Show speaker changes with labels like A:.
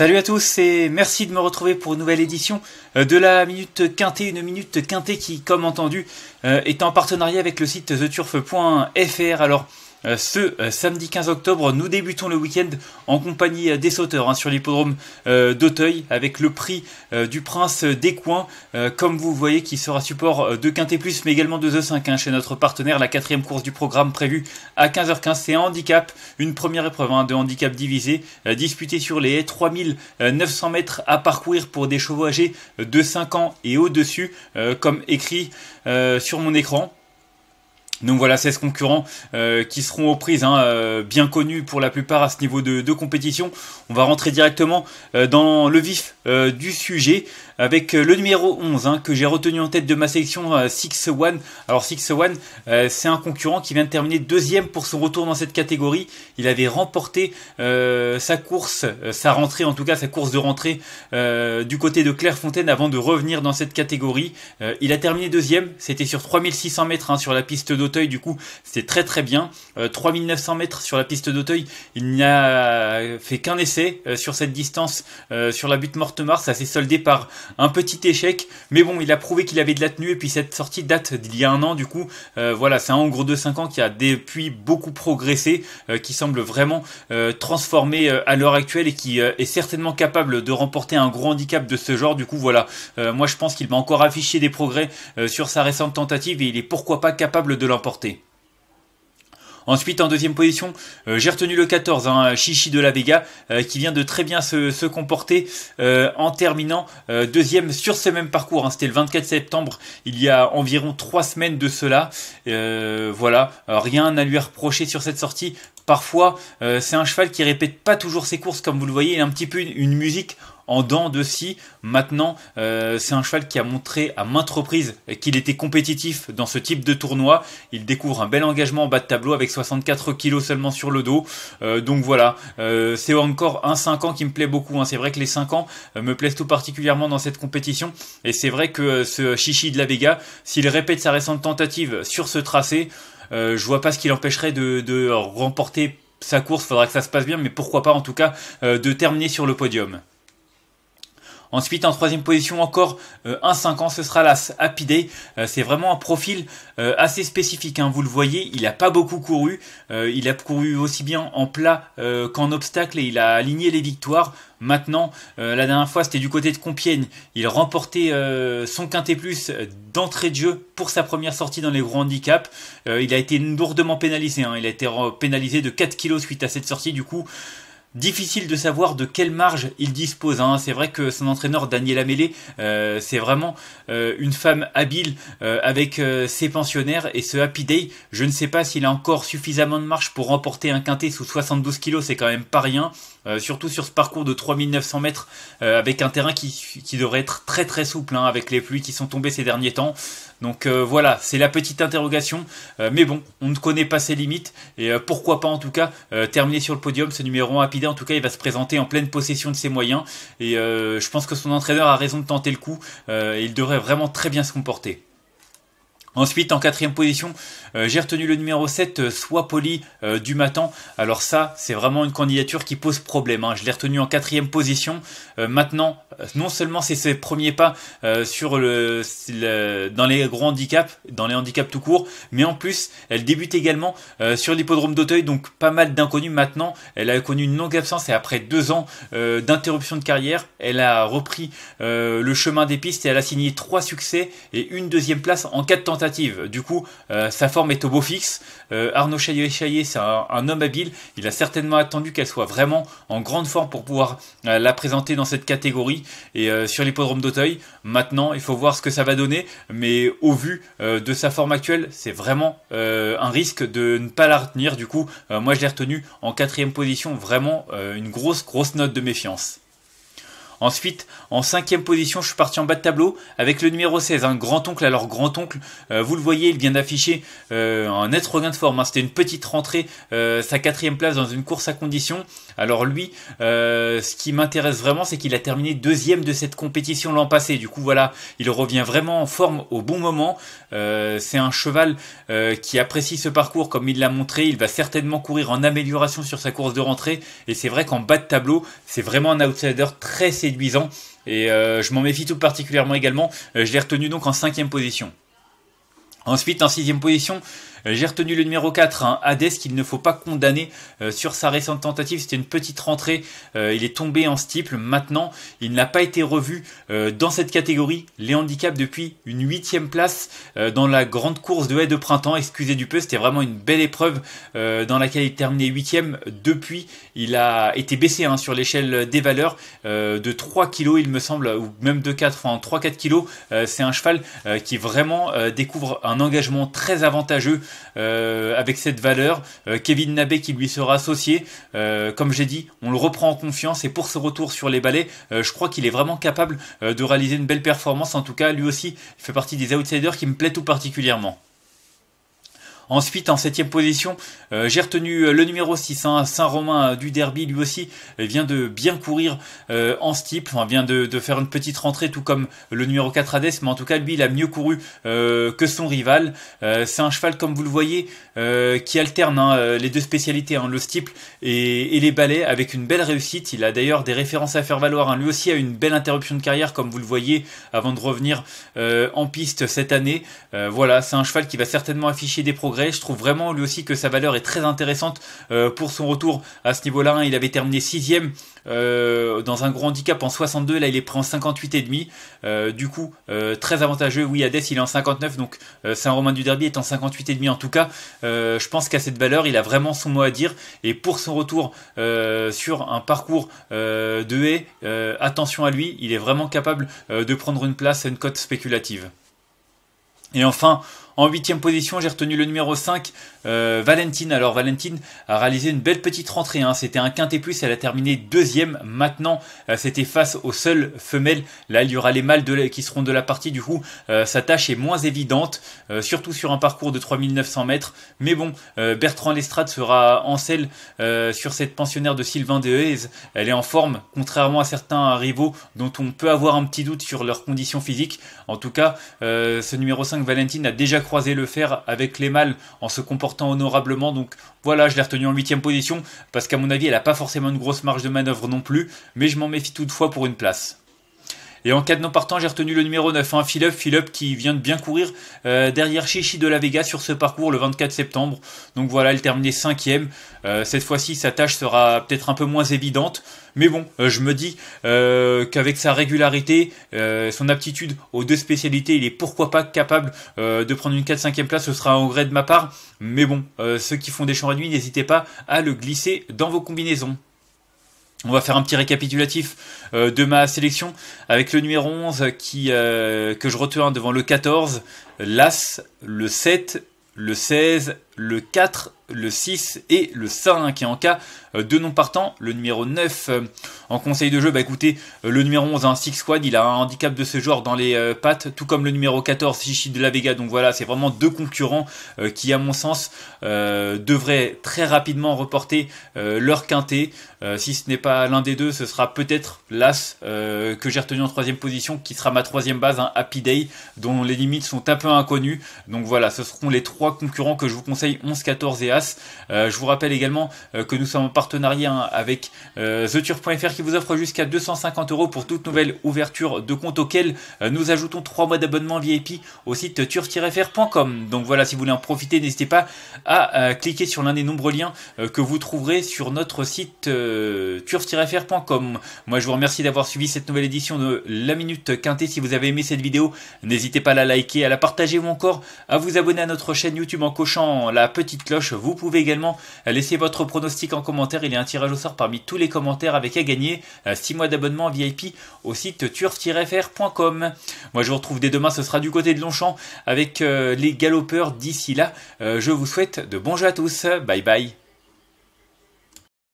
A: Salut à tous et merci de me retrouver pour une nouvelle édition euh, de la Minute Quintée, une Minute Quintée qui, comme entendu, euh, est en partenariat avec le site theturf.fr. Alors, euh, ce euh, samedi 15 octobre, nous débutons le week-end en compagnie euh, des sauteurs hein, sur l'hippodrome d'Auteuil avec le prix du Prince des Coins, comme vous voyez, qui sera support de Quintet Plus, mais également de The 5 hein, chez notre partenaire. La quatrième course du programme prévue à 15h15, c'est handicap, une première épreuve hein, de handicap divisé, disputée sur les haies, 3900 mètres à parcourir pour des chevaux âgés de 5 ans et au-dessus, comme écrit sur mon écran. Donc voilà, 16 concurrents euh, qui seront aux prises, hein, euh, bien connus pour la plupart à ce niveau de, compétition. On va rentrer directement euh, dans le vif du sujet avec euh, le numéro 11 hein, que j'ai retenu en tête de ma sélection 6 euh, One. Alors 6 One, euh, c'est un concurrent qui vient de terminer deuxième pour son retour dans cette catégorie. Il avait remporté sa course, sa rentrée en tout cas, sa course de rentrée du côté de Clairefontaine avant de revenir dans cette catégorie. il a terminé deuxième, c'était sur 3600 mètres hein, sur la piste d'Auteuil, du coup c'était très très bien. 3900 mètres sur la piste d'Auteuil, il n'a fait qu'un essai sur cette distance, sur la butte Mortemar, ça s'est soldé par un petit échec. Mais bon, il a prouvé qu'il avait de la tenue. Et puis cette sortie date d'il y a un an. Du coup, euh, voilà, c'est un gros de 5 ans qui a depuis beaucoup progressé, euh, qui semble vraiment transformer euh, transformé à l'heure actuelle et qui est certainement capable de remporter un gros handicap de ce genre. Du coup, voilà, moi je pense qu'il m'a encore affiché des progrès sur sa récente tentative et il est pourquoi pas capable de l'emporter. Ensuite, en deuxième position, euh, j'ai retenu le 14, hein, Chichi de la Vega, euh, qui vient de très bien se, comporter euh, en terminant deuxième sur ce même parcours. Hein. C'était le 24 septembre, il y a environ trois semaines de cela. voilà, rien à lui reprocher sur cette sortie. Parfois, c'est un cheval qui répète pas toujours ses courses, comme vous le voyez, il a un petit peu une musique en dents de scie. Maintenant, euh, c'est un cheval qui a montré à maintes reprises qu'il était compétitif dans ce type de tournoi. Il découvre un bel engagement en bas de tableau avec 64 kilos seulement sur le dos. Euh, donc voilà, euh, c'est encore un 5 ans qui me plaît beaucoup. Hein. C'est vrai que les 5 ans me plaisent tout particulièrement dans cette compétition. Et c'est vrai que ce Chichi de la Vega, s'il répète sa récente tentative sur ce tracé, je vois pas ce qui l'empêcherait de, remporter sa course. Faudra que ça se passe bien, mais pourquoi pas en tout cas de terminer sur le podium. Ensuite, en troisième position, encore euh, un ans, ce sera l'As Happy euh, c'est vraiment un profil euh, assez spécifique. Hein. Vous le voyez, il n'a pas beaucoup couru. Euh, il a couru aussi bien en plat qu'en obstacle et il a aligné les victoires. Maintenant, la dernière fois, c'était du côté de Compiègne. Il remportait son quintet plus d'entrée de jeu pour sa première sortie dans les gros handicaps. il a été lourdement pénalisé. Hein. Il a été pénalisé de 4 kilos suite à cette sortie. Du coup, Difficile de savoir de quelle marge il dispose. Hein. C'est vrai que son entraîneur Daniel Amélé, euh, c'est vraiment euh, une femme habile euh, avec ses pensionnaires et ce Happy Day. Je ne sais pas s'il a encore suffisamment de marge pour remporter un quintet sous 72 kilos, c'est quand même pas rien. Euh, surtout sur ce parcours de 3900 mètres euh, avec un terrain qui, qui, devrait être très très souple hein, avec les pluies qui sont tombées ces derniers temps. Donc euh, voilà, c'est la petite interrogation. mais bon, on ne connaît pas ses limites et pourquoi pas en tout cas terminer sur le podium ce numéro 1 rapide. En tout cas, il va se présenter en pleine possession de ses moyens et je pense que son entraîneur a raison de tenter le coup et il devrait vraiment très bien se comporter. Ensuite, en quatrième position, euh, j'ai retenu le numéro 7, euh, Soit Poli euh, du Matin. Alors ça, c'est vraiment une candidature qui pose problème. Hein. Je l'ai retenu en quatrième position. maintenant, non seulement c'est ses premiers pas sur dans les gros handicaps, dans les handicaps tout court, mais en plus, elle débute également sur l'hippodrome d'Auteuil, donc pas mal d'inconnus maintenant. Elle a connu une longue absence et après deux ans d'interruption de carrière, elle a repris le chemin des pistes et elle a signé trois succès et une deuxième place en quatre tentatives du coup, euh, sa forme est au beau fixe. Euh, Arnaud Chaillet-Chaillet, c'est un, homme habile. Il a certainement attendu qu'elle soit vraiment en grande forme pour pouvoir euh, la présenter dans cette catégorie et sur l'hippodrome d'Auteuil. Maintenant, il faut voir ce que ça va donner. Mais au vu de sa forme actuelle, c'est vraiment un risque de ne pas la retenir. Du coup, moi, je l'ai retenue en quatrième position. Vraiment une grosse, grosse note de méfiance. Ensuite, en cinquième position, je suis parti en bas de tableau avec le numéro 16, un hein, grand-oncle. Alors, grand-oncle, euh, vous le voyez, il vient d'afficher euh, un net regain de forme. Hein. C'était une petite rentrée, euh, sa quatrième place dans une course à condition. Alors, lui, ce qui m'intéresse vraiment, c'est qu'il a terminé deuxième de cette compétition l'an passé. Du coup, voilà, il revient vraiment en forme au bon moment. c'est un cheval qui apprécie ce parcours comme il l'a montré. Il va certainement courir en amélioration sur sa course de rentrée. Et c'est vrai qu'en bas de tableau, c'est vraiment un outsider très séduit et euh, je m'en méfie tout particulièrement également. Euh, je l'ai retenu donc en cinquième position. Ensuite, en sixième position, euh, j'ai retenu le numéro 4, hein, Hades, qu'il ne faut pas condamner euh, sur sa récente tentative. C'était une petite rentrée. Euh, il est tombé en stiple. Maintenant, il n'a pas été revu dans cette catégorie. Les handicaps depuis une huitième place dans la grande course de haie de printemps. Excusez du peu, c'était vraiment une belle épreuve dans laquelle il terminait huitième. Depuis, il a été baissé hein, sur l'échelle des valeurs de 3 kg, il me semble, ou même de 4, enfin 3-4 kg. C'est un cheval qui vraiment découvre un engagement très avantageux euh, avec cette valeur. Euh, Kevin Nabé qui lui sera associé. Euh, comme j'ai dit, on le reprend en confiance et pour ce retour sur les balais, je crois qu'il est vraiment capable de réaliser une belle performance. En tout cas, lui aussi, il fait partie des outsiders qui me plaît tout particulièrement. Ensuite, en septième position, euh, j'ai retenu euh, le numéro 6, hein, Saint-Romain euh, du Derby, lui aussi vient de bien courir en steep, enfin, vient de, faire une petite rentrée, tout comme le numéro 4 Hades, mais en tout cas, lui, il a mieux couru que son rival. c'est un cheval, comme vous le voyez, qui alterne hein, les deux spécialités, hein, le steeple et, et, les balais, avec une belle réussite. Il a d'ailleurs des références à faire valoir. Lui aussi a une belle interruption de carrière, comme vous le voyez, avant de revenir en piste cette année. voilà, c'est un cheval qui va certainement afficher des progrès je trouve vraiment lui aussi que sa valeur est très intéressante euh, pour son retour à ce niveau-là. Hein. Il avait terminé sixième euh, dans un gros handicap en 62, là il est pris en 58,5. Euh, du coup, euh, très avantageux. Oui, Hades il est en 59, donc Saint-Romain du Derby est en 58,5 en tout cas. je pense qu'à cette valeur, il a vraiment son mot à dire. Et pour son retour sur un parcours de haie, attention à lui, il est vraiment capable de prendre une place, à une cote spéculative. Et enfin, en huitième position, j'ai retenu le numéro 5, euh, Valentine. Alors Valentine a réalisé une belle petite rentrée. Hein. C'était un quintet plus, elle a terminé deuxième. Maintenant, euh, c'était face aux seules femelles. Là, il y aura les mâles qui seront de la partie. Du coup, euh, sa tâche est moins évidente, surtout sur un parcours de 3900 mètres. Mais bon, Bertrand Lestrade sera en selle sur cette pensionnaire de Sylvain Dehaze. Elle est en forme, contrairement à certains rivaux dont on peut avoir un petit doute sur leurs conditions physiques. En tout cas, ce numéro 5, Valentine, a déjà croiser le fer avec les mâles en se comportant honorablement. Donc voilà, je l'ai retenu en huitième position parce qu'à mon avis, elle n'a pas forcément une grosse marge de manœuvre non plus, mais je m'en méfie toutefois pour une place. Et en cas de non partant, j'ai retenu le numéro 9, hein, Philippe qui vient de bien courir euh, derrière Chichi de la Vega sur ce parcours le 24 septembre. Donc voilà, elle terminait 5 euh, Cette fois-ci, sa tâche sera peut-être un peu moins évidente. Mais bon, euh, je me dis euh, qu'avec sa régularité, son aptitude aux deux spécialités, il est pourquoi pas capable de prendre une 4 5 ème place. Ce sera un gré de ma part. Mais bon, ceux qui font des champs réduits, n'hésitez pas à le glisser dans vos combinaisons. On va faire un petit récapitulatif euh, de ma sélection avec le numéro 11 qui, euh, que je retiens devant le 14, l'As, le 7, le 16 le 4, le 6 et le 5. est en cas euh, de non partant, le numéro 9 euh, en conseil de jeu, bah écoutez, euh, le numéro 11, un Six Squad, il a un handicap de ce genre dans les pattes, tout comme le numéro 14, Chichi de la Vega. Donc voilà, c'est vraiment deux concurrents qui, à mon sens, devraient très rapidement reporter leur quintet. si ce n'est pas l'un des deux, ce sera peut-être l'As que j'ai retenu en troisième position, qui sera ma troisième base, un Happy Day, dont les limites sont un peu inconnues. Donc voilà, ce seront les trois concurrents que je vous conseille 11, 14 et As. Euh, je vous rappelle également euh, que nous sommes en partenariat hein, avec euh, TheTurf.fr qui vous offre jusqu'à 250 euros pour toute nouvelle ouverture de compte auquel nous ajoutons 3 mois d'abonnement VIP au site turf-fr.com. Donc voilà, si vous voulez en profiter, n'hésitez pas à cliquer sur l'un des nombreux liens que vous trouverez sur notre site turf-fr.com. Moi, je vous remercie d'avoir suivi cette nouvelle édition de La Minute Quintée. Si vous avez aimé cette vidéo, n'hésitez pas à la liker, à la partager ou encore à vous abonner à notre chaîne YouTube en cochant la petite cloche. Vous pouvez également laisser votre pronostic en commentaire. Il y a un tirage au sort parmi tous les commentaires avec à gagner 6 euh, mois d'abonnement VIP au site turf-fr.com. Moi, je vous retrouve dès demain. Ce sera du côté de Longchamp avec euh, les galopeurs. D'ici là, euh, je vous souhaite de bons jeux à tous. Bye bye.